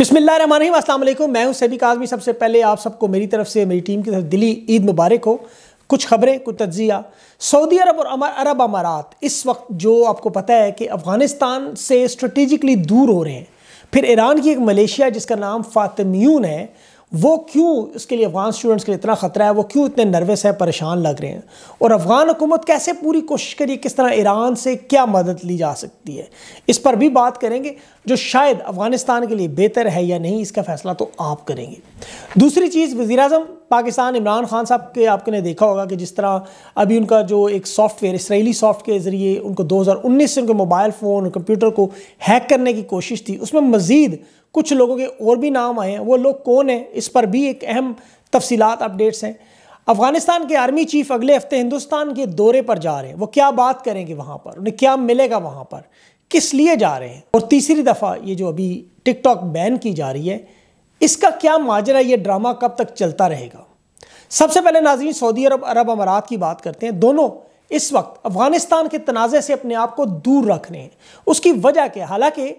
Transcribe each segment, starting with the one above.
रही असलम मैं हूं सैबिक आज़मी सबसे पहले आप सबको मेरी तरफ से मेरी टीम की तरफ दिली ईद मुबारक हो कुछ खबरें कुछ तज्जिया सऊदी अरब और अरब अमारात इस वक्त जो आपको पता है कि अफ़गानिस्तान से स्ट्रेटिजिकली दूर हो रहे हैं फिर ईरान की एक मलेशिया जिसका नाम फातम्यून है वो क्यों उसके लिए अफ़गान स्टूडेंट्स के लिए इतना ख़तरा है वो क्यों इतने नर्वस है परेशान लग रहे हैं और अफ़गान हुकूमत कैसे पूरी कोशिश करिए किस तरह ईरान से क्या मदद ली जा सकती है इस पर भी बात करेंगे जो शायद अफगानिस्तान के लिए बेहतर है या नहीं इसका फैसला तो आप करेंगे दूसरी चीज़ वज़ी अजम पाकिस्तान इमरान खान साहब के ने देखा होगा कि जिस तरह अभी उनका जो एक सॉफ्टवेयर इसराइली सॉफ्ट के ज़रिए उनको 2019 से उनके मोबाइल फ़ोन कंप्यूटर को हैक करने की कोशिश थी उसमें मज़ीद कुछ लोगों के और भी नाम आए हैं वो लोग कौन हैं इस पर भी एक अहम तफसीत अपडेट्स हैं अफगानिस्तान के आर्मी चीफ अगले हफ्ते हिंदुस्तान के दौरे पर जा रहे हैं वो क्या बात करेंगे वहाँ पर उन्हें क्या मिलेगा वहाँ पर किस लिए जा रहे हैं और तीसरी दफ़ा ये जो अभी टिकटॉक बैन की जा रही है इसका क्या माजरा ये ड्रामा कब तक चलता रहेगा सबसे पहले नाजरीन सऊदी अरब अरब अमारात की बात करते हैं दोनों इस वक्त अफगानिस्तान के तनाज़े से अपने आप को दूर रख रहे हैं उसकी वजह क्या हालांकि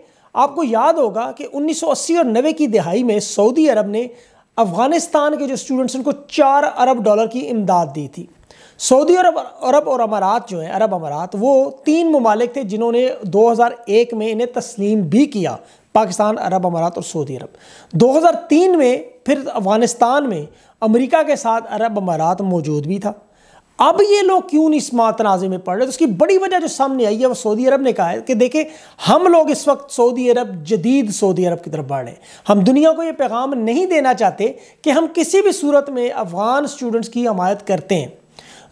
आपको याद होगा कि 1980 और 90 की दिहाई में सऊदी अरब ने अफगानिस्तान के जो स्टूडेंट्स उनको चार अरब डॉलर की इमदाद दी थी सऊदी अरब अरब और अमारात जो हैं अरब अमारात वो तीन ममालिक थे जिन्होंने 2001 में इन्हें तस्लीम भी किया पाकिस्तान अरब अमारात और सऊदी अरब 2003 में फिर अफ़गानिस्तान में अमेरिका के साथ अरब अमारात मौजूद भी था अब ये लोग क्यों नहीं इस्मा तनाज़े में पढ़ रहे तो उसकी बड़ी वजह जो सामने आई है वो सऊदी अरब ने कहा है कि देखें हम लोग इस वक्त सऊदी अरब जदीद सऊदी अरब की तरफ बढ़ रहे हैं हम दुनिया को ये पैगाम नहीं देना चाहते कि हम किसी भी सूरत में अफ़गान स्टूडेंट्स की हमायत करते हैं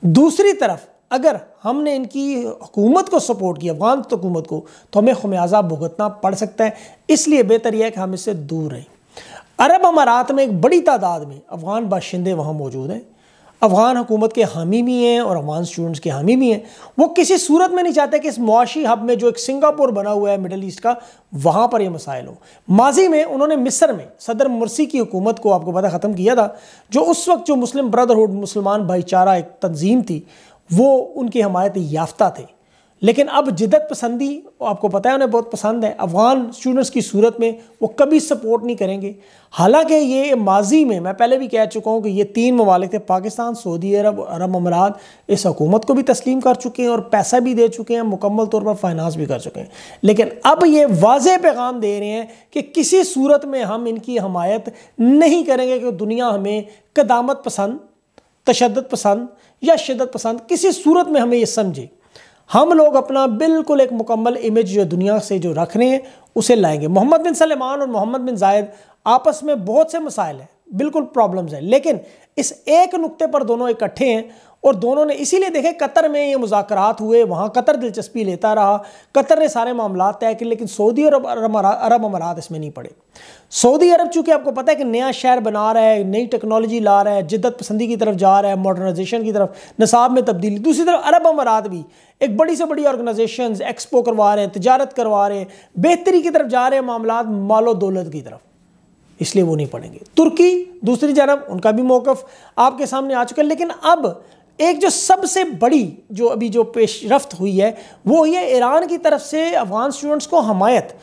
दूसरी तरफ अगर हमने इनकी हुकूमत को सपोर्ट किया अफगान हुकूमत को तो हमें खमियाजा भुगतना पड़ सकता है इसलिए बेहतर यह है कि हम इससे दूर रहें अरब अमारात में एक बड़ी तादाद में अफगान बाशिंदे वहाँ मौजूद हैं अफ़गान हुकूमत के हामी भी हैं और अफ़गान स्टूडेंट्स के हामी भी हैं वो किसी सूरत में नहीं चाहते कि इस मुआशी हब में जो एक सिंगापुर बना हुआ है मिडल ईस्ट का वहाँ पर ये मसाइल हो माजी में उन्होंने मिस्र में सदर मुरसी की हुकूमत को आपको पता ख़त्म किया था जो उस वक्त जो मुस्लिम ब्रदरहुड मुसलमान भाईचारा एक तंजीम थी वो उनकी हमायत याफ्ता थे लेकिन अब जिदत पसंदी आपको पता है उन्हें बहुत पसंद है अफ़गान स्टूडेंट्स की सूरत में वो कभी सपोर्ट नहीं करेंगे हालांकि ये माजी में मैं पहले भी कह चुका हूँ कि ये तीन ममालिक थे पाकिस्तान सऊदी अरब अरब अमरात इस हकूमत को भी तस्लीम कर चुके हैं और पैसा भी दे चुके हैं मुकम्मल तौर पर फाइनानस भी कर चुके हैं लेकिन अब ये वाज पैगाम दे रहे हैं कि किसी सूरत में हम इनकी हमायत नहीं करेंगे कि दुनिया हमें कदामत पसंद तशद पसंद या शदत पसंद किसी सूरत में हमें ये समझे हम लोग अपना बिल्कुल एक मुकम्मल इमेज जो दुनिया से जो रख रहे हैं उसे लाएंगे मोहम्मद बिन सलेमान और मोहम्मद बिन जायद आपस में बहुत से मसाइल हैं बिल्कुल प्रॉब्लम्स है लेकिन इस एक नुक्ते पर दोनों इकट्ठे हैं और दोनों ने इसीलिए देखे कतर में ये मुजाकर हुए वहाँ कतर दिलचस्पी लेता रहा कतर ने सारे मामला तय किए लेकिन सऊदी अरब अरब अमारात इसमें नहीं पड़े सऊदी अरब चूंकि आपको पता है कि नया शहर बना रहा है नई टेक्नोलॉजी ला रहा है जिद्दत पसंदी की तरफ जा रहा है मॉडर्नाइजेशन की तरफ नसाब में तब्दीली दूसरी तरफ अरब अमारात भी एक बड़ी से बड़ी ऑर्गेनाइजेशन एक्सपो करवा रहे हैं तजारत करवा रहे हैं बेहतरी की तरफ जा रहे हैं मामला मालो दौलत की तरफ इसलिए वो नहीं पढ़ेंगे तुर्की दूसरी जानब उनका भी मौकफ आपके सामने आ चुका है लेकिन अब एक जो सबसे बड़ी जो अभी जो पेशरफ हुई है वो हुई है ईरान की तरफ से अफ़गान स्टूडेंट्स को हमायत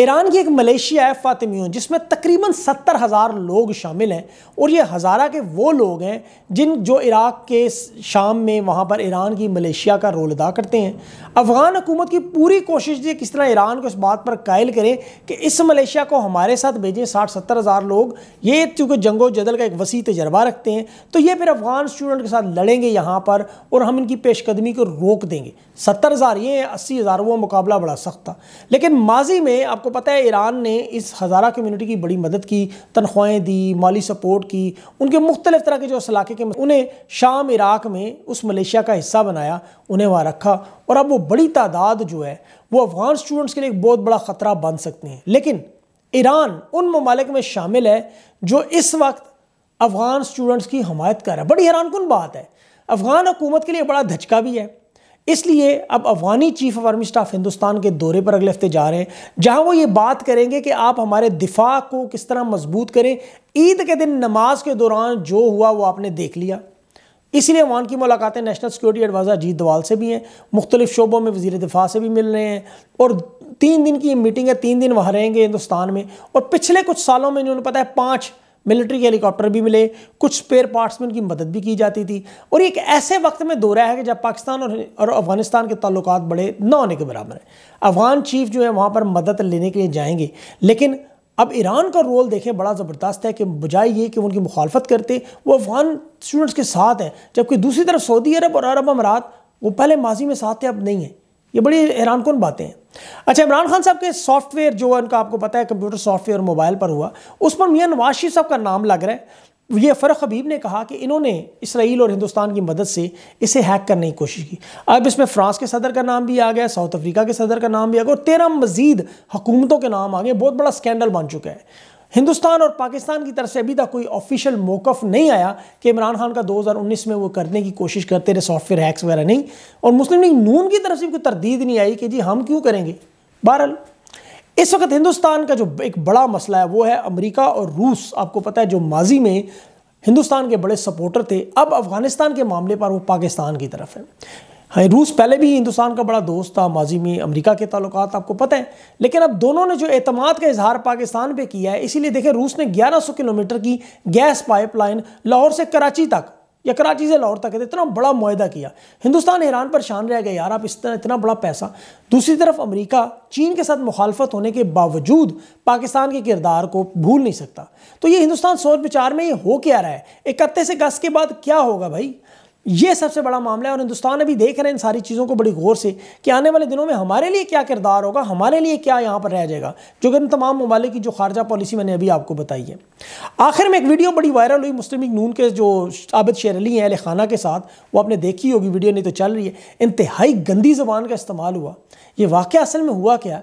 ईरान की एक मलेशिया है फातिमियों जिसमें तकरीबन सत्तर हज़ार लोग शामिल हैं और ये हज़ारा के वो लोग हैं जिन जो इराक़ के शाम में वहाँ पर ईरान की मलेशिया का रोल अदा करते हैं अफ़गान हुकूमत की पूरी कोशिश ये किस तरह ईरान को इस बात पर कायल करें कि इस मलेशिया को हमारे साथ भेजें साठ सत्तर हज़ार लोग ये चूँकि जंगो जदल का एक वसी तजर्बा रखते हैं तो ये फिर अफ़गान स्टूडेंट के साथ लड़ेंगे यहाँ पर और हम इनकी पेशकदमी को रोक देंगे सत्तर हज़ार ये अस्सी हज़ार वो मुकाबला बड़ा सख्त था लेकिन माजी में आप आपको पता है ईरान ने इस हज़ारा कम्यूनिटी की बड़ी मदद की तनख्वाहें दी माली सपोर्ट की उनके मुख्तलिफ तरह के जो इलाके के उन्हें शाम इराक में उस मलेशिया का हिस्सा बनाया उन्हें वहाँ रखा और अब वो बड़ी तादाद जो है वो अफ़गान स्टूडेंट्स के लिए एक बहुत बड़ा ख़तरा बन सकते हैं लेकिन ईरान उन ममालिक में शामिल है जो इस वक्त अफ़गान स्टूडेंट्स की हमायत कर रहा है बड़ी हैरान कन बात है अफ़गान हुकूमत के लिए बड़ा धचका भी है इसलिए अब अफगानी chief of army staff Hindustan के दौरे पर अगले हफ्ते जा रहे हैं जहां वो ये बात करेंगे कि आप हमारे दिफा को किस तरह मजबूत करें ईद के दिन नमाज के दौरान जो हुआ वो आपने देख लिया इसीलिए वहाँ की मुलाकातें national security adviser Ajit Doval से भी हैं मुख्तलिफ शोबों में वजी दिफा से भी मिल रहे हैं और तीन दिन की ये मीटिंग है तीन दिन वहाँ रहेंगे हिंदुस्तान में और पिछले कुछ सालों में इन्होंने पता है पाँच मिलिट्री के हेलीकॉप्टर भी मिले कुछ स्पेयर पार्ट्स में उनकी मदद भी की जाती थी और एक ऐसे वक्त में दौरा है कि जब पाकिस्तान और और अफगानिस्तान के ताल्लुक बड़े ना होने के बराबर हैं अफगान चीफ जो है वहाँ पर मदद लेने के लिए जाएंगे लेकिन अब ईरान का रोल देखें बड़ा ज़बरदस्त है कि बजाय ये कि वो उनकी मुखालफत करते वो अफगान स्टूडेंट्स के साथ हैं जबकि दूसरी तरफ सऊदी अरब और अरब अमारात वो पहले माजी में साथ थे अब नहीं हैं ये बड़ी हैरान कौन बातें हैं अच्छा इमरान खान साहब के सॉफ्टवेयर जो है उनका आपको पता है कंप्यूटर सॉफ्टवेयर मोबाइल पर हुआ उस पर मियाँ नवाशी साहब का नाम लग रहा है ये फ़रख हबीब ने कहा कि इन्होंने इसराइल और हिंदुस्तान की मदद से इसे हैक करने की कोशिश की अब इसमें फ्रांस के सदर का नाम भी आ गया साउथ अफ्रीका के सदर का नाम भी आ गया और तेरह मजीद हुकूमतों के नाम आ गए बहुत बड़ा स्कैंडल बन चुका है हिंदुस्तान और पाकिस्तान की तरफ से अभी तक कोई ऑफिशियल मौकफ नहीं आया कि इमरान खान का 2019 में वो करने की कोशिश करते रहे सॉफ्टवेयर हैक्स वगैरह नहीं और मुस्लिम लीग नून की तरफ से कोई तरदीद नहीं आई कि जी हम क्यों करेंगे बहरल इस वक्त हिंदुस्तान का जो एक बड़ा मसला है वो है अमरीका और रूस आपको पता है जो माजी में हिंदुस्तान के बड़े सपोर्टर थे अब अफगानिस्तान के मामले पर वो पाकिस्तान की तरफ है हाँ रूस पहले भी हिंदुस्तान का बड़ा दोस्त था माजी में अमेरिका के ताल्लुक आपको पता है लेकिन अब दोनों ने जो अतमाद का इजहार पाकिस्तान पे किया है इसीलिए देखें रूस ने 1100 किलोमीटर की गैस पाइपलाइन लाहौर से कराची तक या कराची से लाहौर तक इतना बड़ा माहा किया हिंदुस्तान ईरान पर शान रह गया यार आप इस तरह इतना बड़ा पैसा दूसरी तरफ अमरीका चीन के साथ मुखालफत होने के बावजूद पाकिस्तान के किरदार को भूल नहीं सकता तो ये हिंदुस्तान सोच विचार में ये हो क्या रहा है से गस के बाद क्या होगा भाई ये सबसे बड़ा मामला है और हिंदुस्तान अभी देख रहे हैं इन सारी चीज़ों को बड़ी गौर से कि आने वाले दिनों में हमारे लिए क्या किरदार होगा हमारे लिए क्या यहाँ पर रह जाएगा जो कि इन तमाम ममालिक की जो खारजा पॉलिसी मैंने अभी आपको बताई है आखिर में एक वीडियो बड़ी वायरल हुई मुस्लिम लीग नून के जो आबिद शेर अली हैं अल खाना के साथ वो आपने देखी होगी वीडियो नहीं तो चल रही है इंतहाई गंदी जबान का इस्तेमाल हुआ ये वाक़ असल में हुआ क्या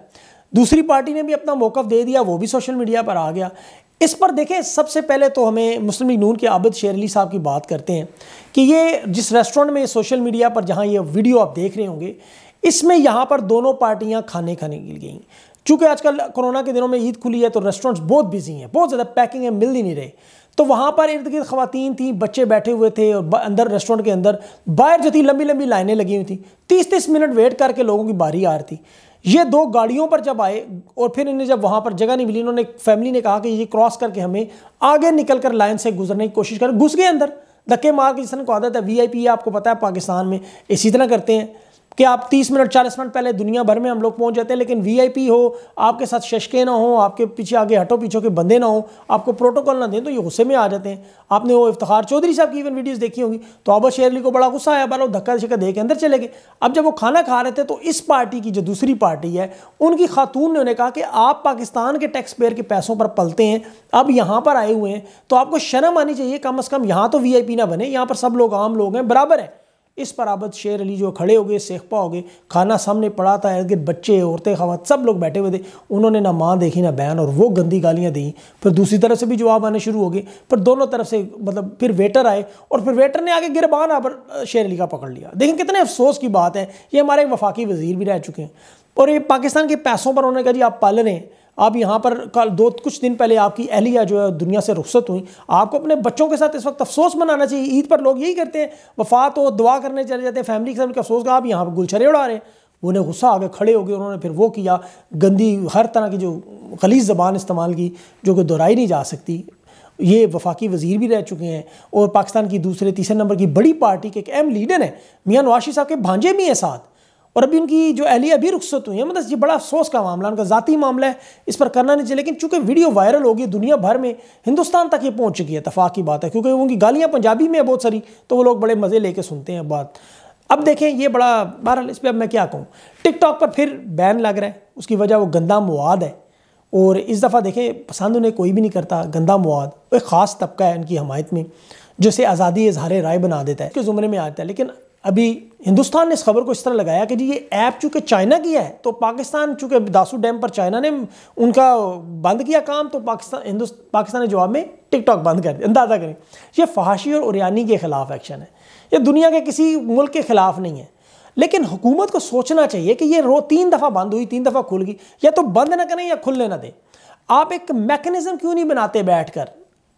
दूसरी पार्टी ने भी अपना मौका दे दिया वो भी सोशल मीडिया पर आ गया इस पर देखें सबसे पहले तो हमें मुस्लिम लीग नून के आबिद शेर अली साहब की बात करते हैं कि ये जिस रेस्टोरेंट में सोशल मीडिया पर जहाँ ये वीडियो आप देख रहे होंगे इसमें यहाँ पर दोनों पार्टियाँ खाने खाने के लिए गई चूँकि आजकल कोरोना के दिनों में ईद खुली है तो रेस्टोरेंट्स बहुत बिजी हैं बहुत ज़्यादा पैकिंग है मिल ही नहीं रहे तो वहाँ पर इर्द गिर्द खातन थी बच्चे बैठे हुए थे और अंदर रेस्टोरेंट के अंदर बाहर जो थी लंबी लंबी लाइनें लगी हुई थी तीस तीस मिनट वेट करके लोगों की बारी आ रही थी ये दो गाड़ियों पर जब आए और फिर इन्हें जब वहाँ पर जगह नहीं मिली इन्होंने फैमिली ने कहा कि ये क्रॉस करके हमें आगे निकल कर लाइन से गुजरने की कोशिश कर घुस गए अंदर धक्के मार के जिसने तरह को आदत है वी आई पी आपको पता है पाकिस्तान में इसी तरह करते हैं कि आप 30 मिनट 40 मिनट पहले दुनिया भर में हम लोग पहुंच जाते हैं लेकिन वीआईपी हो आपके साथ शशके ना हो आपके पीछे आगे हटो पीछे के बंदे ना हो आपको प्रोटोकॉल ना दें तो ये गुस्से में आ जाते हैं आपने वो इफ्तार चौधरी साहब की इवन वीडियोस देखी होंगी तो अबा शेर अली को बड़ा गुस्सा आया बालो धक्का शिक्का दे के अंदर चले गए अब जब वो खाना खा रहे थे तो इस पार्टी की जो दूसरी पार्टी है उनकी खातून ने उन्हें कहा कि आप पाकिस्तान के टैक्स पेयर के पैसों पर पलते हैं अब यहाँ पर आए हुए हैं तो आपको शर्म आनी चाहिए कम अज़ कम यहाँ तो वी ना बने यहाँ पर सब लोग आम लोग हैं बराबर है इस पर आबद शेर अली जो खड़े हो गए सेखपा हो गए खाना सामने पड़ा था इर्द बच्चे औरतें खावत सब लोग बैठे हुए थे उन्होंने ना माँ देखी ना बहन और वो गंदी गालियाँ दी फिर दूसरी तरफ से भी जवाब आने शुरू हो गए पर दोनों तरफ से मतलब फिर वेटर आए और फिर वेटर ने आगे गिरबान आबर शेर अली का पकड़ लिया देखें कितने अफसोस की बात है ये हमारे वफाकी वजीर भी रह चुके हैं और ये पाकिस्तान के पैसों पर उन्होंने कहा जी आप पाल रहे हैं आप यहाँ पर कल दो कुछ दिन पहले आपकी अहलिया जो है दुनिया से रुखसत हुई आपको अपने बच्चों के साथ इस वक्त अफसोस मनाना चाहिए ईद पर लोग यही करते हैं वफात हो दुआ करने चले जाते हैं फैमिली के साथ उनके अफसोस का आप यहाँ पर गुलछरे उड़ा रहे हैं उन्हें गुस्सा आ गया खड़े हो गए उन्होंने फिर वो किया गंदी हर तरह की जो गलीज ज़बान इस्तेमाल की जो कि दोहराई नहीं जा सकती ये वफाकी वजीर भी रह चुके हैं और पाकिस्तान की दूसरे तीसरे नंबर की बड़ी पार्टी के एक अहम लीडर हैं मियाँ नवाशी साहब के भांजे भी हैं साथ और अभी उनकी जो एहलिया भी रुखसत हुई है मतलब ये बड़ा अफसोस का मामला उनका ज़ाती मामला है इस पर करना नहीं चाहिए लेकिन चूंकि वीडियो वायरल होगी दुनिया भर में हिंदुस्तान तक ये पहुंच चुकी है तफाक की बात है क्योंकि उनकी गालियाँ पंजाबी में है बहुत सारी तो वो लोग बड़े मज़े लेके सुनते हैं बात अब देखें ये बड़ा बहरहाल इस पर अब मैं क्या कहूँ टिकटॉक पर फिर बैन लग रहा है उसकी वजह वो गंदा मवाद है और इस दफ़ा देखें पसंद उन्हें कोई भी नहीं करता गंदा मवाद एक ख़ास तबका है उनकी हमायत में जिसे आज़ादी इजहार राय बना देता है उसके ज़ुमरे में आता है लेकिन अभी हिंदुस्तान ने इस खबर को इस तरह लगाया कि जी ये ऐप चूंकि चाइना की है तो पाकिस्तान चूंकि दासू डैम पर चाइना ने उनका बंद किया काम तो पाकिस्तान पाकिस्तान ने जवाब में टिकटॉक बंद कर दिया अंदाज़ा करें ये फहाशी और उरियानी के ख़िलाफ़ एक्शन है ये दुनिया के किसी मुल्क के ख़िलाफ़ नहीं है लेकिन हुकूमत को सोचना चाहिए कि ये रो तीन दफ़ा बंद हुई तीन दफ़ा खुल गई या तो बंद ना करें या खुलने ना दें आप एक मैकेनिज़्म क्यों नहीं बनाते बैठ कर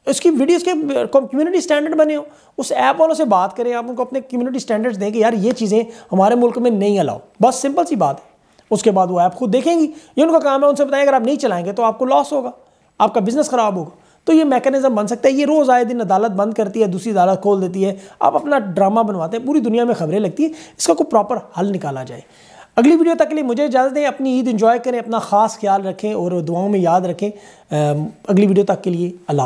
इसकी वीडियोस के कम्युनिटी स्टैंडर्ड बने हो उस ऐप वालों से बात करें आप उनको अपने कम्युनिटी स्टैंडर्ड्स दें कि यार ये चीज़ें हमारे मुल्क में नहीं अलाउ बस सिंपल सी बात है उसके बाद वो ऐप खुद देखेंगी ये उनका काम है उनसे बताएं अगर आप नहीं चलाएंगे तो आपको लॉस होगा आपका बिजनेस ख़राब होगा तो ये मैकेनिज्म बन सकता है ये रोज़ आए दिन अदालत बंद करती है दूसरी अदालत खोल देती है आप अपना ड्रामा बनवाते हैं पूरी दुनिया में खबरें लगती है इसका कोई प्रॉपर हल निकाला जाए अगली वीडियो तक के लिए मुझे इजाज़त दें अपनी ईद इन्जॉय करें अपना ख़ास ख्याल रखें और दुआओं में याद रखें अगली वीडियो तक के लिए अल्लाह